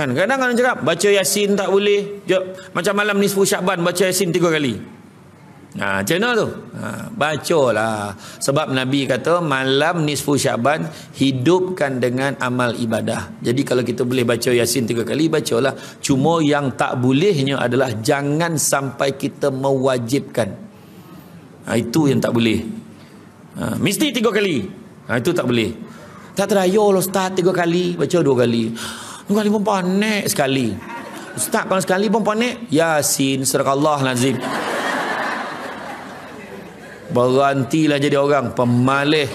Kan kadang orang cakap baca Yasin tak boleh. Jok. Macam malam ni 10 Syaban baca Yasin 3 kali. Ha, channel tu. Ha, lah. Sebab Nabi kata malam nisfu syaban hidupkan dengan amal ibadah. Jadi kalau kita boleh baca Yasin tiga kali, baca lah. Cuma yang tak bolehnya adalah jangan sampai kita mewajibkan. Ha, itu yang tak boleh. Ha, mesti tiga kali. Ha, itu tak boleh. Tak terayu lah Ustaz tiga kali, baca dua kali kali pun panik sekali. Ustaz kalau sekali pun panik. Yasin serakallah nazim. Berhentilah jadi orang. Pemalih.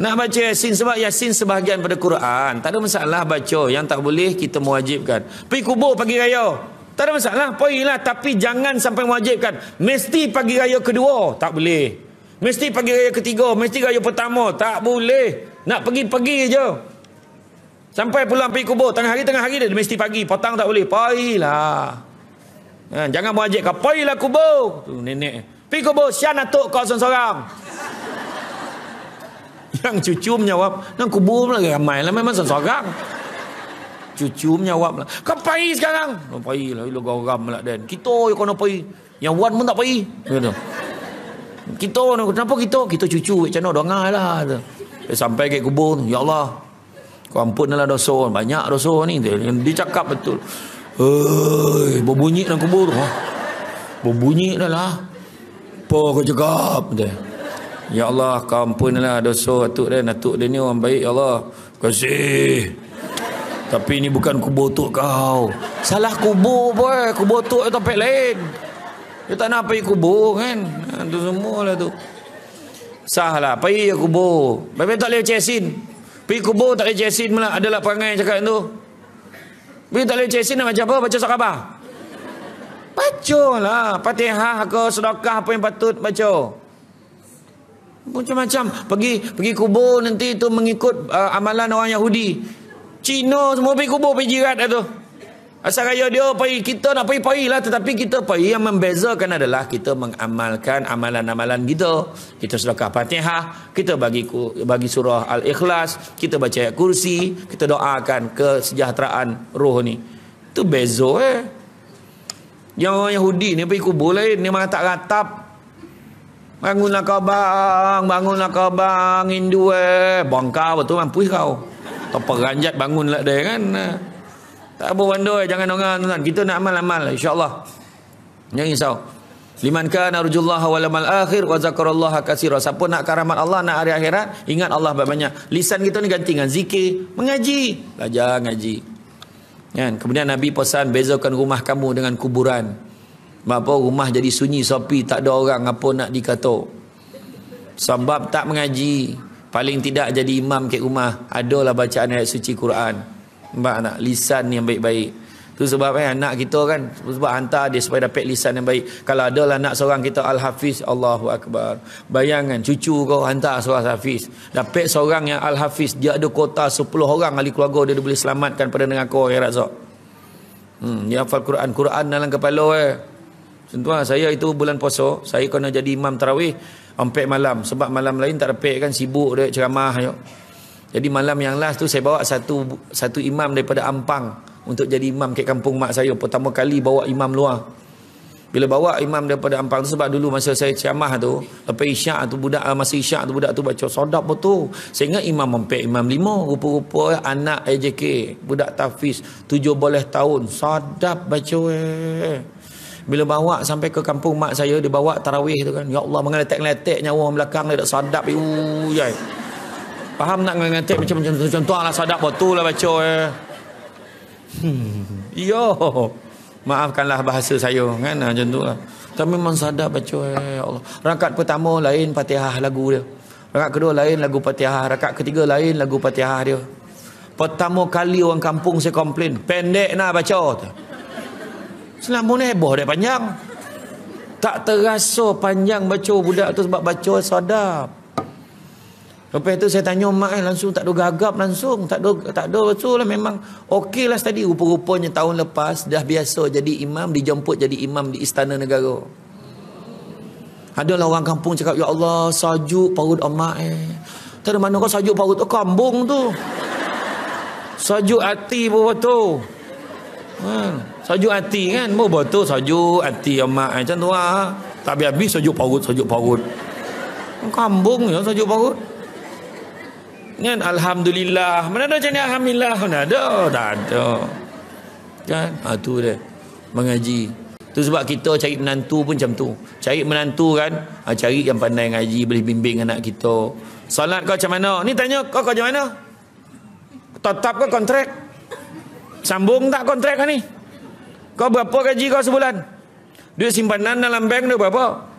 Nak baca Yasin sebab Yasin sebahagian pada Quran. Tak ada masalah baca. Yang tak boleh kita mewajibkan. Pergi kubur pagi raya. Tak ada masalah. Poinlah. Tapi jangan sampai mewajibkan. Mesti pagi raya kedua. Tak boleh. Mesti pagi raya ketiga. Mesti raya pertama. Tak boleh. Nak pergi-pergi je. Sampai pulang pergi kubur. Tengah hari, tengah hari dia. Mesti pagi. Potong tak boleh. pailah. Ha, jangan muajik kau. Pahilah kubur. Tu nenek. Pergi kubur. Sian atuk kau seorang-seorang. Yang cucu menjawab. Nak kubur pun lagi ramai lah. Memang seorang-seorang. Cucu menjawab lah. Kau pahil sekarang. Oh, pahil lah. Ilu garam lah Dan. Kita yang kau nak pahil. Yang Wan pun tak pahil. Kita. Kenapa kita? Kita cucu. Macam mana? Dengar lah. Sampai ke kubur. Ya Allah. Kau adalah dosa orang. Banyak dosa ni. Dia, dia cakap betul. Hei, berbunyi dalam kubur. Ha? Berbunyi dah lah. Apa kau cakap? Dia. Ya Allah, kau adalah dosa atuk dia. Atuk dia ni orang baik, Ya Allah. Kasih. Tapi ini bukan kubur tu kau. Salah kubur pun. Kubur tu ada tempat lain. Dia tak nak pergi kubur kan. Itu ha, lah tu. Sahlah. Pergi ke kubur. Bapak tak boleh cek sin. Pergi kubur tak boleh jasin pula. Adalah perangai yang cakap tu. Pergi tak boleh jasin nak baca apa? Baca surat khabar. Baca lah. Patihah ke sedekah apa yang patut baca. Macam-macam. Pergi pergi kubur nanti tu mengikut uh, amalan orang Yahudi. Cina semua pergi kubur pergi jirat tu. Asal raya dia pergi kita nak pergi pergi lah tetapi kita pergi yang membezakan adalah kita mengamalkan amalan-amalan kita. Kita sedekah Fatihah, kita bagi bagi surah Al-Ikhlas, kita baca ayat kursi, kita doakan kesejahteraan roh ni. Tu bezo eh. Yang orang Yahudi ni pergi kubur lain, ni mana tak ratap. Bangunlah kau bang, bangunlah kau bang, Hindu eh. Bangka betul mampu kau. Tak peranjat bangunlah dia kan. Tak apa bandoi jangan dongang tuan-tuan. Kita nak amal-amal insya-Allah. Jangan risau. Liman kana rujullaha wal amal akhir wa zakarallaha katsira. Siapa nak karamat Allah nak hari akhirat, ingat Allah banyak Lisan kita ni ganti dengan zikir, mengaji, belajar ngaji. Kan? Kemudian Nabi pesan bezakan rumah kamu dengan kuburan. Bapa rumah jadi sunyi sepi, tak ada orang apa nak dikato? Sebab tak mengaji, paling tidak jadi imam ke rumah, adalah bacaan ayat suci Quran. Mbak anak lisan yang baik-baik. Tu sebab eh, anak kita kan sebab hantar dia supaya dapat lisan yang baik. Kalau ada lah anak seorang kita Al-Hafiz, Allahu Akbar. Bayangkan cucu kau hantar seorang Hafiz. Dapat seorang yang Al-Hafiz, dia ada kota 10 orang ahli keluarga dia, dia boleh selamatkan pada dengan kau ya Razak. Hmm, dia hafal Quran, Quran dalam kepala eh. Tentulah saya itu bulan poso saya kena jadi imam tarawih empat malam sebab malam lain tak dapat kan sibuk dia ceramah yuk. Jadi malam yang last tu saya bawa satu satu imam daripada Ampang untuk jadi imam ke kampung mak saya. Pertama kali bawa imam luar. Bila bawa imam daripada Ampang tu sebab dulu masa saya ciamah tu, lepas isyak tu budak, ah, masa isyak tu budak tu baca sodap betul. Saya ingat imam mempek imam lima. Rupa-rupa anak AJK, budak tafis tujuh boleh tahun. Sodap baca weh. Bila bawa sampai ke kampung mak saya, dia bawa tarawih tu kan. Ya Allah, mengeletek-letek nyawa belakang dia, tak sadap. Uuuu, Faham nak ngantik macam macam tu contoh lah sadap betul lah baca eh. Hmm. Yo. Maafkanlah bahasa saya kan ha, macam tu lah. Tapi memang sadap baca eh ya Allah. Rakaat pertama lain Fatihah lagu dia. Rakaat kedua lain lagu Fatihah, rakaat ketiga lain lagu Fatihah dia. Pertama kali orang kampung saya komplain, pendek nak baca. Selama ni heboh dia panjang. Tak terasa panjang baca budak tu sebab baca sadap. Lepas itu saya tanya mak eh, langsung tak ada gagap langsung. Tak ada, tak ada betul lah memang okey lah tadi. Rupa-rupanya tahun lepas dah biasa jadi imam, dijemput jadi imam di istana negara. Adalah orang kampung cakap, Ya Allah, sajuk parut emak eh. Tak ada mana kau sajuk parut tu, oh, kambung tu. Sajuk hati pun tu. Hmm. Ha, sajuk hati kan, pun tu sajuk hati emak ya eh. Macam tu lah. Tak habis-habis sajuk parut, sajuk parut. Kambung ya sajuk parut kan alhamdulillah mana ada jenis alhamdulillah mana ada tak ada kan ha, tu dia mengaji tu sebab kita cari menantu pun macam tu cari menantu kan ha, cari yang pandai mengaji boleh bimbing anak kita salat kau macam mana ni tanya kau kau macam mana tetap kau kontrak sambung tak kontrak kan ni kau berapa gaji kau sebulan duit simpanan dalam bank tu berapa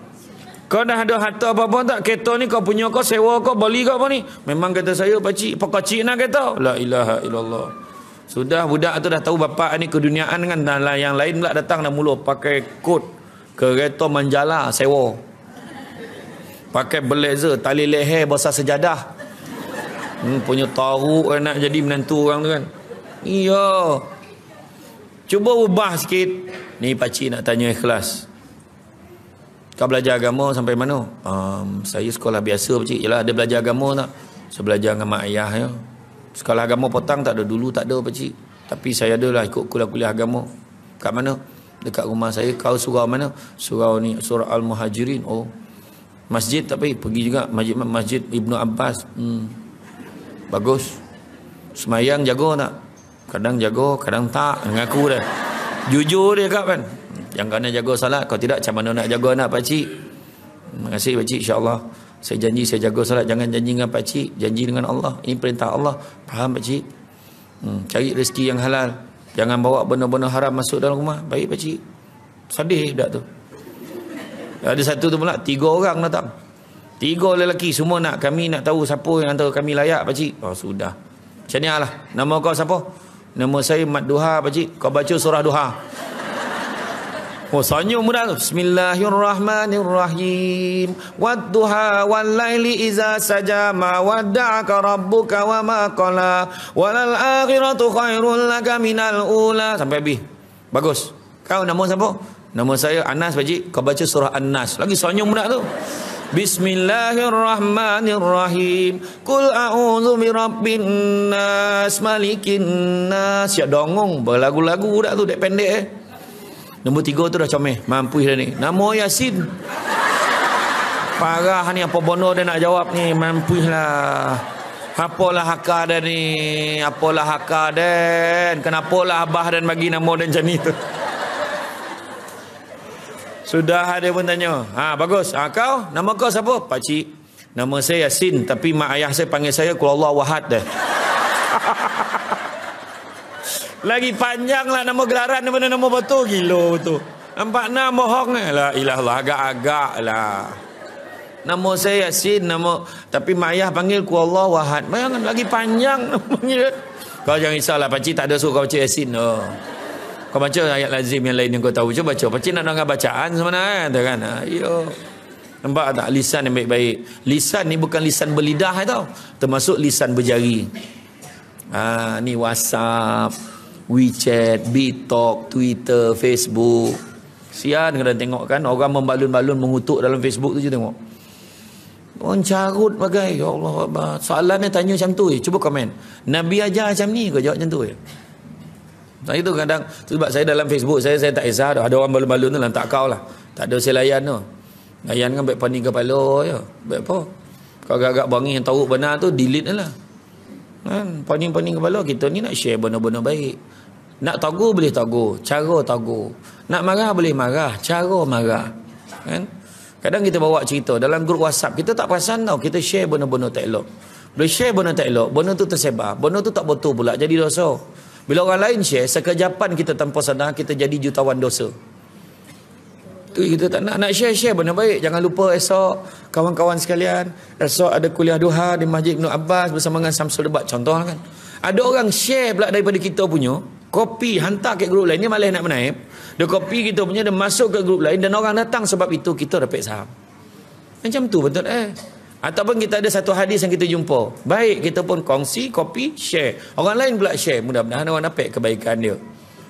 kau dah ada harta apa-apa tak? Kereta ni kau punya kau, sewa kau, beli kau apa ni? Memang kata saya, pakcik. Apa kau nak kata? La ilaha illallah. Sudah budak tu dah tahu bapak ni keduniaan kan. Dan lah, yang lain pula datang dah mula. Pakai kot. Kereta manjala, sewa. Pakai blazer, tali leher, besar sejadah. Hmm, punya taruk kan nak jadi menantu orang tu kan. Iya. Cuba ubah sikit. Ni pakcik nak tanya ikhlas. Ikhlas. Kau belajar agama sampai mana? Um, saya sekolah biasa pakcik. Yalah ada belajar agama tak? Saya belajar dengan mak ayah ya. Sekolah agama petang tak ada. Dulu tak ada pakcik. Tapi saya adalah ikut kuliah-kuliah agama. Kat mana? Dekat rumah saya. Kau surau mana? Surau ni. Surau Al-Muhajirin. Oh. Masjid tapi pergi juga. Masjid, Masjid Ibnu Abbas. Hmm. Bagus. Semayang jago tak? Kadang jago, kadang tak. Ngaku dah. Jujur dia kak kan? yang kena jaga salat kalau tidak macam mana nak jaga anak pakcik terima kasih pakcik insyaAllah saya janji saya jaga salat jangan janji dengan pakcik janji dengan Allah ini perintah Allah faham pakcik hmm, cari rezeki yang halal jangan bawa benda-benda haram masuk dalam rumah baik pakcik sedih tak tu ada satu tu pula tiga orang datang tiga lelaki semua nak kami nak tahu siapa yang antara kami layak pakcik oh sudah macam ni lah nama kau siapa nama saya Mat Duha pakcik kau baca surah Duha Oh senyum mudah. Bismillahirrahmanirrahim. Wadduha wal laili iza saja wadda'aka rabbuka wa ma qala. Walal akhiratu khairul laka minal ula. Sampai habis. Bagus. Kau nama siapa? Nama saya Anas Pakcik. Kau baca surah Anas. Lagi senyum mudah tu. Bismillahirrahmanirrahim. Kul a'udzu birabbin nas, malikin nas. Siap ya dongong berlagu-lagu dah tu dek pendek eh. Nombor tiga tu dah comel. mampu dah ni. Nama Yasin. Parah ni apa bono dia nak jawab ni. mampu lah. Apalah haka dia ni. Apalah haka dan. Kenapalah abah dan bagi nama dan macam ni tu. Sudah ada pun tanya. Ha bagus. Ha, kau nama kau siapa? Pakcik. Nama saya Yasin. Tapi mak ayah saya panggil saya Kulallah Wahad dah. Lagi panjang lah, nama gelaran nama nama betul gila tu. Nampak nak bohong eh? lah. Ilah Allah agak-agak lah. Nama saya Yasin nama tapi mak ayah panggil ku Allah Wahad. Bayangkan lagi panjang namanya. Kau jangan risau lah pacik tak ada suruh kau baca Yasin tu. Oh. Kau baca ayat lazim yang lain yang kau tahu je baca. Pacik nak dengar bacaan sebenarnya kan. Tengah, kan? Ayo. Nampak tak lisan yang baik-baik. Lisan ni bukan lisan berlidah eh, tau. Termasuk lisan berjari. Ah ni WhatsApp. WeChat, BeTalk, Twitter, Facebook. Sian kena tengok kan orang membalun-balun mengutuk dalam Facebook tu je tengok. Orang carut bagai. Ya Allah, Allah. Soalan ni tanya macam tu je. Cuba komen. Nabi ajar macam ni kau jawab macam tu je. Nah, itu kadang sebab saya dalam Facebook saya saya tak izah, dah. ada orang balun-balun tu lah tak kau lah tak ada saya layan tu layan kan baik pening kepala je baik apa kau agak-agak bangi yang tahu benar tu delete lah Ha, Pening-pening kepala kita ni nak share benda-benda baik. Nak tagur boleh tagur. Cara tagur. Nak marah boleh marah. Cara marah. Kan? Kadang kita bawa cerita dalam grup WhatsApp. Kita tak perasan tau. Kita share benda-benda tak elok. Bila share benda tak elok, benda tu tersebar. Benda tu tak betul pula. Jadi dosa. Bila orang lain share, sekejapan kita tanpa sadar, kita jadi jutawan dosa. Tu kita tak nak nak share-share benda baik. Jangan lupa esok kawan-kawan sekalian, esok ada kuliah duha di Masjid Ibn Abbas bersama dengan Samsul Debat contoh lah kan. Ada orang share pula daripada kita punya, kopi hantar ke grup lain ni malah nak menaip. Dia kopi kita punya dia masuk ke grup lain dan orang datang sebab itu kita dapat saham. Macam tu betul eh. Ataupun kita ada satu hadis yang kita jumpa. Baik kita pun kongsi, kopi, share. Orang lain pula share. Mudah-mudahan orang dapat kebaikan dia.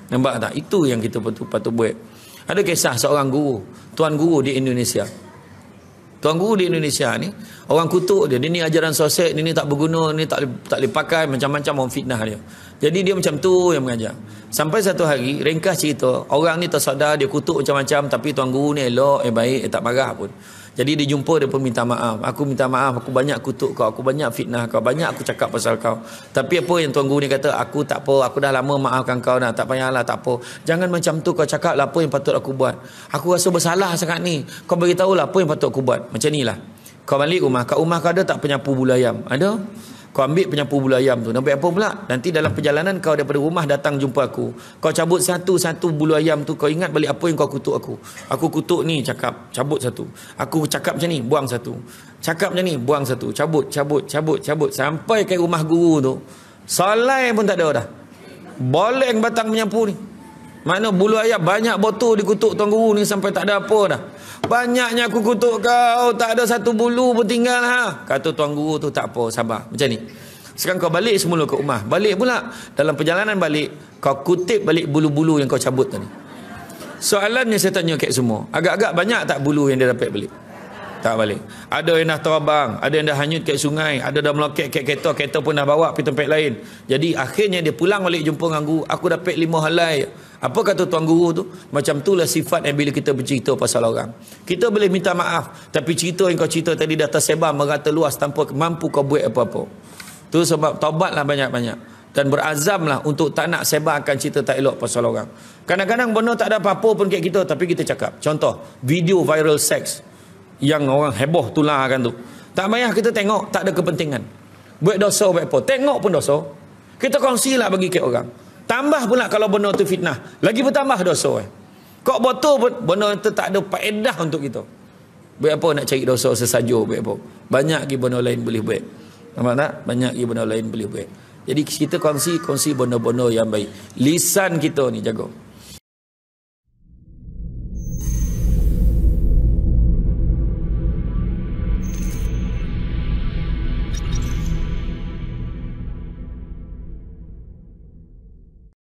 Nampak tak? Itu yang kita patut buat. Ada kisah seorang guru, tuan guru di Indonesia. Tuan guru di Indonesia ni, orang kutuk dia, dia ni ajaran sosial, dia ni tak berguna, dia ni tak tak dipakai macam-macam orang fitnah dia. Jadi dia macam tu yang mengajar. Sampai satu hari, ringkas cerita, orang ni tersadar, dia kutuk macam-macam tapi tuan guru ni elok, eh baik, eh tak marah pun. Jadi dia jumpa dia pun minta maaf. Aku minta maaf, aku banyak kutuk kau, aku banyak fitnah kau, banyak aku cakap pasal kau. Tapi apa yang tuan guru ni kata, aku tak apa, aku dah lama maafkan kau dah, tak payahlah, tak apa. Jangan macam tu kau cakap lah apa yang patut aku buat. Aku rasa bersalah sangat ni. Kau beritahu lah apa yang patut aku buat. Macam ni lah. Kau balik rumah, kat rumah kau ada tak penyapu bulu ayam? Ada? Kau ambil penyapu bulu ayam tu. Nampak apa pula? Nanti dalam perjalanan kau daripada rumah datang jumpa aku. Kau cabut satu-satu bulu ayam tu. Kau ingat balik apa yang kau kutuk aku. Aku kutuk ni cakap. Cabut satu. Aku cakap macam ni. Buang satu. Cakap macam ni. Buang satu. Cabut, cabut, cabut, cabut. Sampai ke rumah guru tu. Salai pun tak ada dah. Boleh batang penyapu ni. Mana bulu ayam banyak botol dikutuk tuan guru ni sampai tak ada apa dah. Banyaknya aku kutuk kau, tak ada satu bulu pun tinggal ha. Kata tuan guru tu tak apa, sabar. Macam ni. Sekarang kau balik semula ke rumah. Balik pula. Dalam perjalanan balik, kau kutip balik bulu-bulu yang kau cabut tadi. Soalannya saya tanya kat semua. Agak-agak banyak tak bulu yang dia dapat balik? tak balik ada yang dah terbang ada yang dah hanyut kat sungai ada dah melokek kat kereta kereta pun dah bawa pergi tempat lain jadi akhirnya dia pulang balik jumpa dengan guru aku dapat lima helai apa kata tuan guru tu macam itulah sifat yang bila kita bercerita pasal orang kita boleh minta maaf tapi cerita yang kau cerita tadi dah tersebar merata luas tanpa mampu kau buat apa-apa tu sebab lah banyak-banyak dan berazamlah untuk tak nak sebarkan cerita tak elok pasal orang. Kadang-kadang benda tak ada apa-apa pun kat kita tapi kita cakap. Contoh, video viral seks yang orang heboh tularkan tu. Tak payah kita tengok, tak ada kepentingan. Buat dosa, buat apa. Tengok pun dosa. Kita kongsilah bagi ke orang. Tambah pula kalau benda tu fitnah. Lagi bertambah dosa. Eh. Kok betul pun benda tu tak ada paedah untuk kita. Buat apa nak cari dosa sesaju, buat apa. Banyak lagi benda lain boleh buat. Nampak tak? Banyak lagi benda lain boleh buat. Jadi kita kongsi-kongsi benda-benda yang baik. Lisan kita ni jaga.